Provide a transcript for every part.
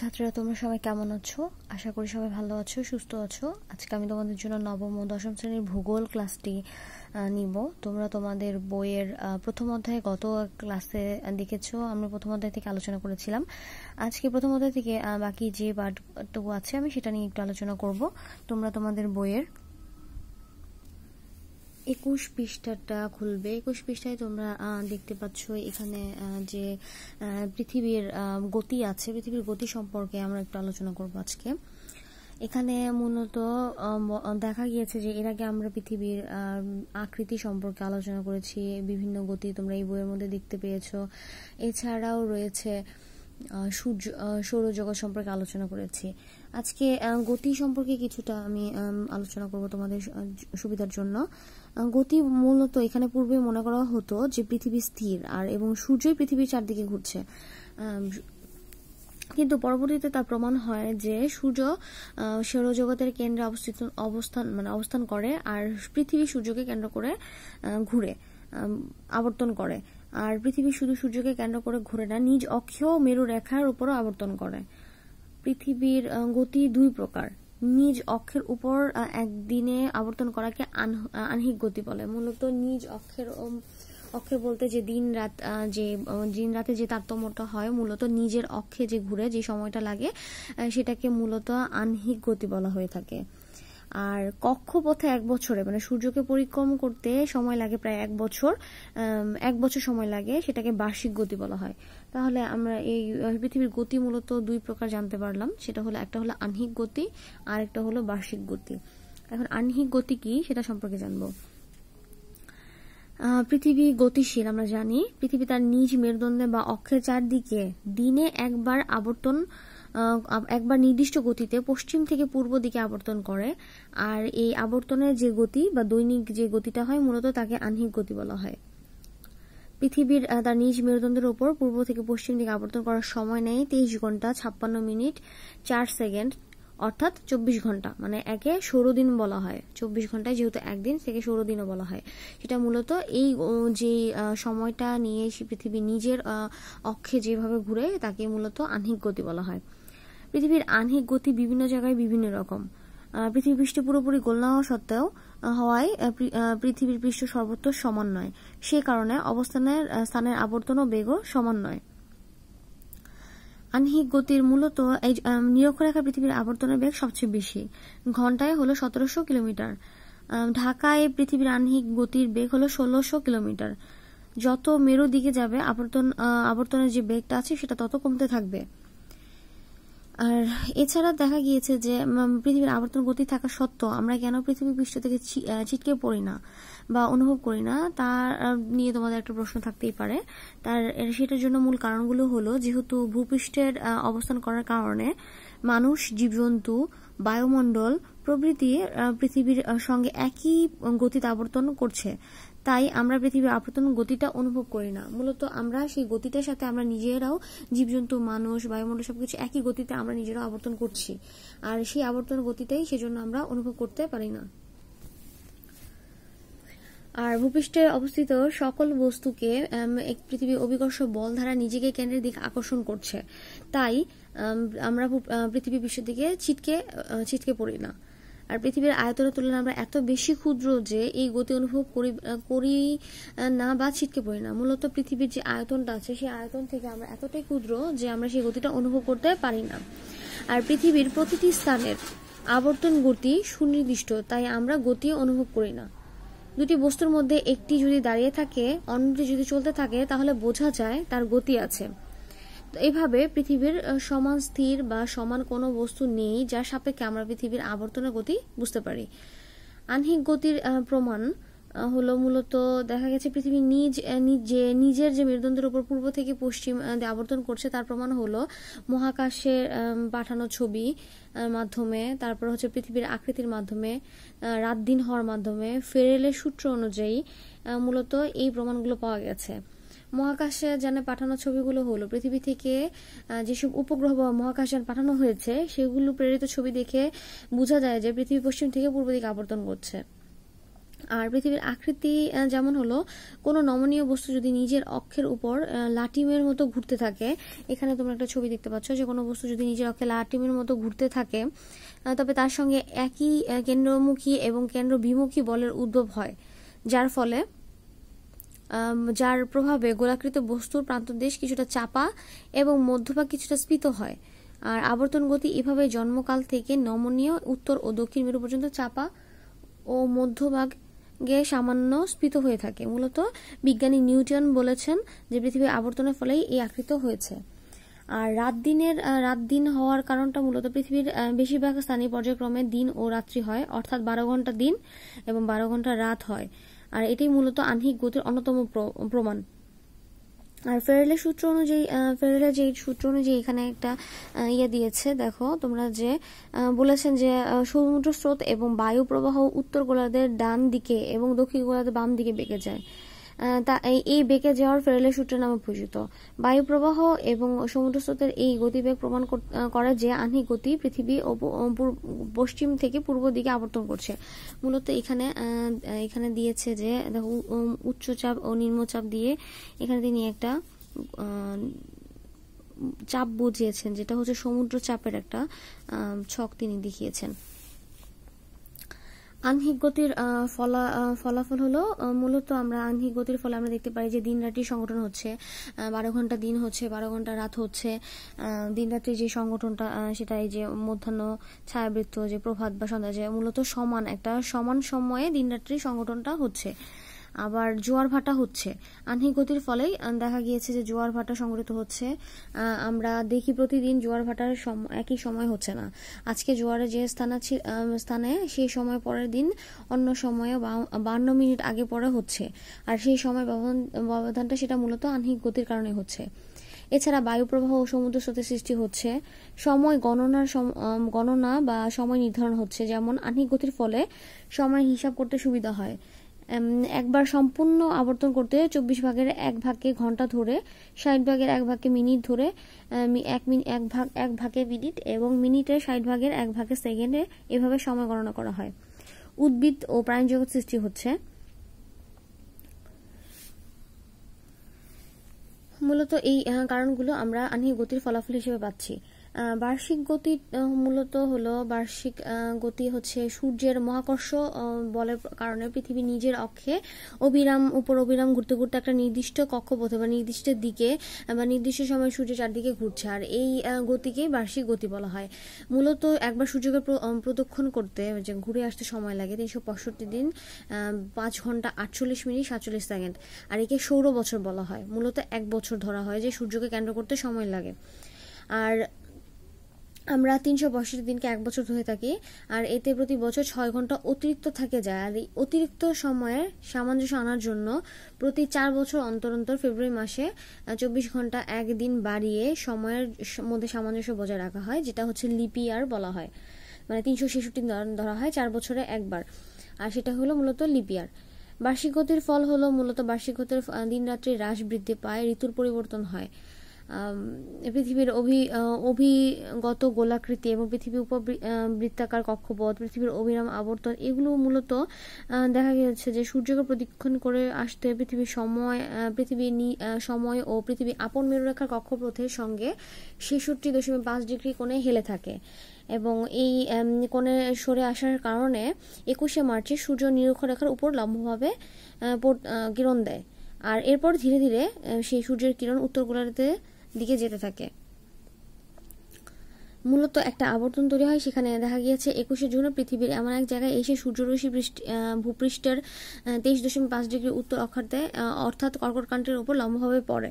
ছাত্ররা তোমরা সবাই কেমন আছো আশা করি সবাই ভালো আছো সুস্থ আছো আজকে আমি তোমাদের জন্য নবম ও দশম শ্রেণীর ভূগোল ক্লাসটি নিব তোমরা তোমাদের বইয়ের প্রথম অধ্যায়ে গত ক্লাসে দেখেছো আমরা প্রথম অধ্যায় থেকে আলোচনা করেছিলাম আজকে প্রথম অধ্যায় থেকে বাকি যে পাঠটুকু আছে আমি সেটা নিয়ে একটু আলোচনা করব তোমরা তোমাদের বইয়ের একুশ পৃষ্ঠাটা খুলবে একুশ পৃষ্ঠায় তোমরা দেখতে পাচ্ছ এখানে যে পৃথিবীর গতি আছে পৃথিবীর গতি সম্পর্কে আমরা একটু আলোচনা করবো আজকে এখানে মূলত দেখা গিয়েছে যে এর আগে আমরা পৃথিবীর আকৃতি সম্পর্কে আলোচনা করেছি বিভিন্ন গতি তোমরা এই বইয়ের মধ্যে দেখতে পেয়েছ এছাড়াও রয়েছে সূর্য সৌরজগৎ সম্পর্কে আলোচনা করেছি আজকে গতি সম্পর্কে কিছুটা আমি আলোচনা করব তোমাদের সুবিধার জন্য গতি মূলত এখানে পূর্বে মনে করা হতো যে পৃথিবী স্থির আর এবং সূর্যই পৃথিবীর চারদিকে ঘুরছে কিন্তু পরবর্তীতে তা প্রমাণ হয় যে সূর্য সৌরজগতের কেন্দ্রে অবস্থিত অবস্থান মানে অবস্থান করে আর পৃথিবী সূর্যকে কেন্দ্র করে ঘুরে আবর্তন করে আর পৃথিবী শুধু সূর্যকে কেন্দ্র করে ঘুরে না নিজ অক্ষেও মেরু রেখার উপরও আবর্তন করে পৃথিবীর গতি দুই প্রকার নিজ অক্ষের উপর একদিনে আবর্তন করাকে আনহিক গতি বলে মূলত নিজ অক্ষের অক্ষে বলতে যে দিন রাত যে দিন রাতে যে তারতম্যটা হয় মূলত নিজের অক্ষে যে ঘুরে যে সময়টা লাগে সেটাকে মূলত আনহিক গতি বলা হয়ে থাকে আর কক্ষপথে এক বছরে মানে সূর্যকে পরিক্রম করতে সময় লাগে প্রায় এক বছর এক বছর সময় লাগে সেটাকে বার্ষিক গতি বলা হয় তাহলে আমরা এই পৃথিবীর গতি মূলত দুই প্রকার জানতে পারলাম সেটা হলো একটা হলো আনহিক গতি আর একটা হলো বার্ষিক গতি এখন আনহিক গতি কি সেটা সম্পর্কে জানবো পৃথিবী গতিশীল আমরা জানি পৃথিবী তার নিজ মেরুদণ্ডে বা অক্ষের চারদিকে দিনে একবার আবর্তন একবার নির্দিষ্ট গতিতে পশ্চিম থেকে পূর্ব দিকে আবর্তন করে আর এই আবর্তনের যে গতি বা দৈনিক যে গতিটা হয় মূলত তাকে আহ্নিক গতি বলা হয় পৃথিবীর তার নিজ মেরুদণ্ডের উপর পূর্ব থেকে পশ্চিম দিকে আবর্তন করার সময় নেয় তেইশ ঘন্টা ছাপ্পান্ন মিনিট চার সেকেন্ড অর্থাৎ চব্বিশ ঘন্টা মানে একে ষোলো দিন বলা হয় চব্বিশ ঘন্টায় যেহেতু একদিন সেকে ষোলো দিনও বলা হয় সেটা মূলত এই যে সময়টা নিয়ে সে পৃথিবী নিজের অক্ষে যেভাবে ঘুরে তাকে মূলত আহ্নিক গতি বলা হয় পৃথিবীর আহ্নিক গতি বিভিন্ন জায়গায় বিভিন্ন রকম পৃথিবী পৃষ্ঠ পুরোপুরি গোল না হওয়া সত্ত্বেও হওয়ায় পৃথিবীর পৃষ্ঠ সর্বত্র সমান নয় সে কারণে অবস্থানের স্থানের আবর্তন ও বেগও সমান নয় আহ্নিক গতির মূলত এই নিরক্ষরেখা পৃথিবীর আবর্তনের বেগ সবচেয়ে বেশি ঘন্টায় হলো সতেরোশো কিলোমিটার ঢাকায় পৃথিবীর আহ্নিক গতির বেগ হলো ষোলোশো কিলোমিটার যত মেরু দিকে যাবে আবর্তন আবর্তনের যে বেগটা আছে সেটা তত কমতে থাকবে আর এছাড়া দেখা গিয়েছে যে পৃথিবীর আবর্তন গতি থাকা সত্ত্বেও আমরা কেন পৃথিবী পৃষ্ঠ থেকে ছিটকে পড়ি না বা অনুভব করি না তার নিয়ে তোমাদের একটা প্রশ্ন থাকতেই পারে তার সেটার জন্য মূল কারণগুলো হলো যেহেতু ভূপৃষ্ঠের অবস্থান করার কারণে মানুষ জীবজন্তু বায়ুমণ্ডল প্রবৃতি পৃথিবীর সঙ্গে একই গতিতে আবর্তন করছে তাই আমরা পৃথিবীর আবর্তন গতিটা অনুভব করি না মূলত আমরা সেই গতিটার সাথে আমরা নিজেরাও জীবজন্তু মানুষ বায়ুমণ্ডল সবকিছু একই গতিতে আমরা নিজেরাও আবর্তন করছি আর সেই আবর্তন গতিটাই সেজন্য আমরা অনুভব করতে পারি না আর ভূপৃষ্ঠে অবস্থিত সকল বস্তুকে পৃথিবীর অভিকর্ষ বল দ্বারা নিজেকে কেন্দ্রের দিকে আকর্ষণ করছে তাই আমরা পৃথিবী বিশ্বের দিকে ছিটকে ছিটকে পড়ি না আর পৃথিবীর আয়তনের তুলনায় আমরা এত বেশি ক্ষুদ্র যে এই গতি অনুভব করি করি না বা ছিটকে পড়ি না মূলত পৃথিবীর যে আয়তনটা আছে সেই আয়তন থেকে আমরা এতটাই ক্ষুদ্র যে আমরা সেই গতিটা অনুভব করতে পারি না আর পৃথিবীর প্রতিটি স্থানের আবর্তন গতি সুনির্দিষ্ট তাই আমরা গতি অনুভব করি না দুটি বস্তুর মধ্যে একটি যদি দাঁড়িয়ে থাকে অন্যটি যদি চলতে থাকে তাহলে বোঝা যায় তার গতি আছে এভাবে পৃথিবীর সমান স্থির বা সমান কোনো বস্তু নেই যার সাপেক্ষে আমরা পৃথিবীর আবর্তনের গতি বুঝতে পারি আনহিক গতির প্রমাণ হলো মূলত দেখা গেছে পৃথিবী নিজ নিজে নিজের যে মেরুদণ্ডের উপর পূর্ব থেকে পশ্চিম আবর্তন করছে তার প্রমাণ হলো মহাকাশে পাঠানো ছবি মাধ্যমে তারপর হচ্ছে পৃথিবীর আকৃতির মাধ্যমে রাত দিন হওয়ার মাধ্যমে ফেরেলের সূত্র অনুযায়ী মূলত এই প্রমাণগুলো পাওয়া গেছে মহাকাশে যেন পাঠানো ছবিগুলো হলো পৃথিবী থেকে যেসব উপগ্রহ বা যেন পাঠানো হয়েছে সেগুলো প্রেরিত ছবি দেখে বোঝা যায় যে পৃথিবী পশ্চিম থেকে পূর্ব দিকে আবর্তন করছে আর পৃথিবীর আকৃতি যেমন হলো কোনো নমনীয় বস্তু যদি নিজের অক্ষের উপর লাটিমের মতো ঘুরতে থাকে এখানে তোমরা একটা ছবি দেখতে পাচ্ছ যে কোনো বস্তু যদি নিজের অক্ষে লাটিমের মতো ঘুরতে থাকে তবে তার সঙ্গে একই কেন্দ্রমুখী এবং কেন্দ্র বিমুখী বলের উদ্ভব হয় যার ফলে যার প্রভাবে গোলাকৃত বস্তুর প্রান্তদেশ কিছুটা চাপা এবং মধ্যভাগ কিছুটা স্ফীত হয় আর আবর্তন গতি এভাবে জন্মকাল থেকে নমনীয় উত্তর ও দক্ষিণ মেরু পর্যন্ত চাপা ও মধ্যভাগে সামান্য স্ফীত হয়ে থাকে মূলত বিজ্ঞানী নিউটন বলেছেন যে পৃথিবীর আবর্তনের ফলেই এই আকৃত হয়েছে আর রাত দিনের রাত দিন হওয়ার কারণটা মূলত পৃথিবীর বেশিরভাগ স্থানীয় পর্যায়ক্রমে দিন ও রাত্রি হয় অর্থাৎ বারো ঘন্টা দিন এবং বারো ঘন্টা রাত হয় আর এটি মূলত আহ্নিক গতির অন্যতম প্রমাণ আর ফেরেলের সূত্র অনুযায়ী ফেরেলের যে সূত্র অনুযায়ী এখানে একটা ইয়ে দিয়েছে দেখো তোমরা যে বলেছেন যে সমুদ্র স্রোত এবং বায়ু প্রবাহ উত্তর গোলার্ধের ডান দিকে এবং দক্ষিণ গোলার্ধের বাম দিকে বেঁকে যায় তা এই বেঁকে যাওয়ার ফেরেলে সূত্র নামে পরিচিত বায়ু প্রবাহ এবং সমুদ্র এই গতিবেগ প্রমাণ করে যে আহ্নিক গতি পৃথিবী পশ্চিম থেকে পূর্ব দিকে আবর্তন করছে মূলত এখানে এখানে দিয়েছে যে দেখো উচ্চচাপ ও নিম্নচাপ দিয়ে এখানে তিনি একটা চাপ বুঝিয়েছেন যেটা হচ্ছে সমুদ্র চাপের একটা ছক তিনি দেখিয়েছেন আংহিক গতির ফলা ফলাফল হলো মূলত আমরা আংহিক গতির ফলে আমরা দেখতে পাই যে দিন রাত্রি সংগঠন হচ্ছে বারো ঘন্টা দিন হচ্ছে বারো ঘন্টা রাত হচ্ছে দিন রাত্রি যে সংগঠনটা সেটা এই যে মধ্যাহ্ন ছায়াবৃত্ত যে প্রভাত বা সন্ধ্যা যে মূলত সমান একটা সমান সময়ে দিন রাত্রি সংগঠনটা হচ্ছে আবার জোয়ার ভাটা হচ্ছে আহ্নিক গতির ফলেই দেখা গিয়েছে যে জোয়ার ভাটা সংগৃহীত হচ্ছে আমরা দেখি প্রতিদিন জোয়ার ভাটার একই সময় হচ্ছে না আজকে জোয়ারের যে স্থান স্থানে সেই সময় পরের দিন অন্য সময়ে বান্ন মিনিট আগে পরে হচ্ছে আর সেই সময় ব্যবধানটা সেটা মূলত আহ্নিক গতির কারণে হচ্ছে এছাড়া বায়ুপ্রবাহ ও সমুদ্র স্রোতের সৃষ্টি হচ্ছে সময় গণনার গণনা বা সময় নির্ধারণ হচ্ছে যেমন আহ্নিক গতির ফলে সময় হিসাব করতে সুবিধা হয় একবার সম্পূর্ণ আবর্তন করতে চব্বিশ ভাগের এক ভাগকে ঘন্টা ধরে ষাট ভাগের এক ভাগকে মিনিট ধরে এক মিনিট এক ভাগ এক ভাগে মিনিট এবং মিনিটে ষাট ভাগের এক ভাগে সেকেন্ডে এভাবে সময় গণনা করা হয় উদ্ভিদ ও প্রাণ জগৎ সৃষ্টি হচ্ছে মূলত এই কারণগুলো আমরা আহ্নিক গতির ফলাফল হিসেবে পাচ্ছি বার্ষিক গতি মূলত হলো বার্ষিক গতি হচ্ছে সূর্যের মহাকর্ষ বলের কারণে পৃথিবী নিজের অক্ষে অবিরাম উপর অবিরাম ঘুরতে ঘুরতে একটা নির্দিষ্ট কক্ষপথে বা নির্দিষ্ট দিকে বা নির্দিষ্ট সময় সূর্য চারদিকে ঘুরছে আর এই গতিকেই বার্ষিক গতি বলা হয় মূলত একবার সূর্যকে প্রদক্ষণ করতে যে ঘুরে আসতে সময় লাগে তিনশো পঁয়ষট্টি দিন পাঁচ ঘন্টা আটচল্লিশ মিনিট সাতচল্লিশ সেকেন্ড আর একে সৌর বছর বলা হয় মূলত এক বছর ধরা হয় যে সূর্যকে কেন্দ্র করতে সময় লাগে আর আমরা তিনশো পঁয়ষট্টি দিনকে এক বছর ধরে থাকি আর এতে প্রতি বছর ছয় ঘন্টা অতিরিক্ত থাকে যায় আর এই অতিরিক্ত সময়ের সামঞ্জস্য আনার জন্য প্রতি চার বছর অন্তর অন্তর ফেব্রুয়ারি মাসে চব্বিশ ঘন্টা একদিন বাড়িয়ে সময়ের মধ্যে সামঞ্জস্য বজায় রাখা হয় যেটা হচ্ছে লিপি আর বলা হয় মানে তিনশো ছেষট্টি ধরা হয় চার বছরে একবার আর সেটা হলো মূলত লিপিয়ার বার্ষিক গতির ফল হলো মূলত বার্ষিক গতির দিন রাত্রি হ্রাস বৃদ্ধি পায় ঋতুর পরিবর্তন হয় পৃথিবীর অভি অভিগত গোলাকৃতি এবং পৃথিবীর উপ বৃত্তাকার কক্ষপথ পৃথিবীর অবিরাম আবর্তন এগুলো মূলত দেখা গেছে যে সূর্যকে প্রদীক্ষণ করে আসতে পৃথিবীর সময় পৃথিবীর সময় ও পৃথিবী আপন মেরুরেখার কক্ষপথের সঙ্গে ছেষট্টি দশমিক পাঁচ ডিগ্রি কোণে হেলে থাকে এবং এই কোণে সরে আসার কারণে একুশে মার্চে সূর্য নিরক্ষরেখার উপর লম্বভাবে কিরণ দেয় আর এরপর ধীরে ধীরে সেই সূর্যের কিরণ উত্তর গোলার্ধে দিকে যেতে থাকে মূলত একটা আবর্তন তৈরি হয় সেখানে দেখা গিয়েছে একুশে জুন পৃথিবীর এমন এক জায়গায় এসে সূর্যরশ্মি ভূপৃষ্ঠের তেইশ দশমিক পাঁচ ডিগ্রি উত্তর অক্ষার্থে অর্থাৎ কান্ট্রির উপর লম্বভাবে পড়ে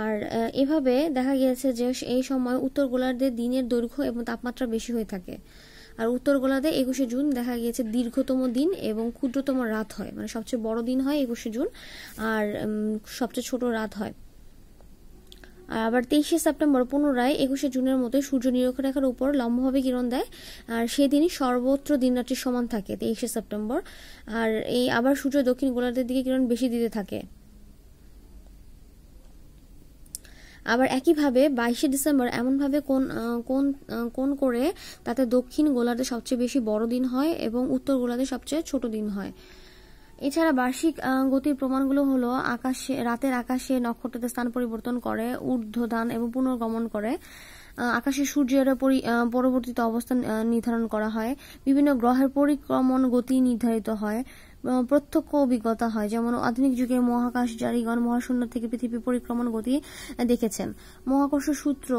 আর এভাবে দেখা গিয়েছে যে এই সময় উত্তর গোলার্ধে দিনের দৈর্ঘ্য এবং তাপমাত্রা বেশি হয়ে থাকে আর উত্তর গোলার্ধে একুশে জুন দেখা গিয়েছে দীর্ঘতম দিন এবং ক্ষুদ্রতম রাত হয় মানে সবচেয়ে বড় দিন হয় একুশে জুন আর সবচেয়ে ছোট রাত হয় আবার তেইশে সেপ্টেম্বর পুনরায় একুশে জুনের মতো সূর্য নিরক্ষরেখার উপর লম্বভাবে কিরণ দেয় আর সেদিনই সর্বত্র দিনরাত্রির সমান থাকে তেইশে সেপ্টেম্বর আর এই আবার সূর্য দক্ষিণ গোলার্ধের দিকে কিরণ বেশি দিতে থাকে আবার একইভাবে বাইশে ডিসেম্বর এমনভাবে কোন কোন কোন করে তাতে দক্ষিণ গোলার্ধে সবচেয়ে বেশি বড় দিন হয় এবং উত্তর গোলার্ধে সবচেয়ে ছোট দিন হয় এছাড়া বার্ষিক গতির প্রমাণগুলো হলো আকাশে রাতের আকাশে নক্ষত্রদের স্থান পরিবর্তন করে ঊর্ধ্বদান এবং পুনর্গমন করে আকাশে সূর্যের পরবর্তীতে অবস্থান নির্ধারণ করা হয় বিভিন্ন গ্রহের পরিক্রমণ গতি নির্ধারিত হয় প্রত্যক্ষ অভিজ্ঞতা হয় যেমন আধুনিক যুগের জারিগণ মহাশূন্য থেকে পৃথিবী পরিক্রমণ গতি দেখেছেন মহাকর্ষ সূত্র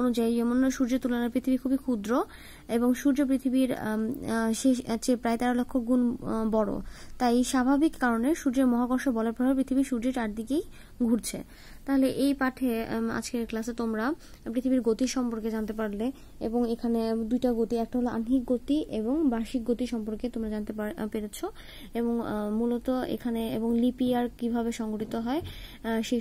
অনুযায়ী যেমন সূর্যের তুলনায় পৃথিবী খুবই ক্ষুদ্র এবং সূর্য পৃথিবীর শেষ চেয়ে প্রায় তেরো লক্ষ গুণ বড় তাই স্বাভাবিক কারণে সূর্যের মহাকর্ষ বলের প্রভাবে পৃথিবী সূর্যের চারদিকেই ঘুরছে তাহলে এই পাঠে আজকের ক্লাসে তোমরা পৃথিবীর গতি সম্পর্কে জানতে পারলে এবং এখানে দুইটা গতি একটা হলো আহ্নিক গতি এবং বার্ষিক গতি সম্পর্কে তোমরা জানতে পেরেছ এবং মূলত এখানে এবং লিপিয়ার কিভাবে সংগঠিত হয় সেই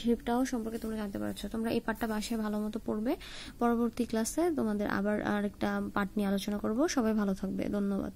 সেটাও সম্পর্কে তোমরা জানতে পারছো তোমরা এই পাঠটা বাসায় ভালো মতো পড়বে পরবর্তী ক্লাসে তোমাদের আবার আরেকটা পাঠ নিয়ে আলোচনা করব সবাই ভালো থাকবে ধন্যবাদ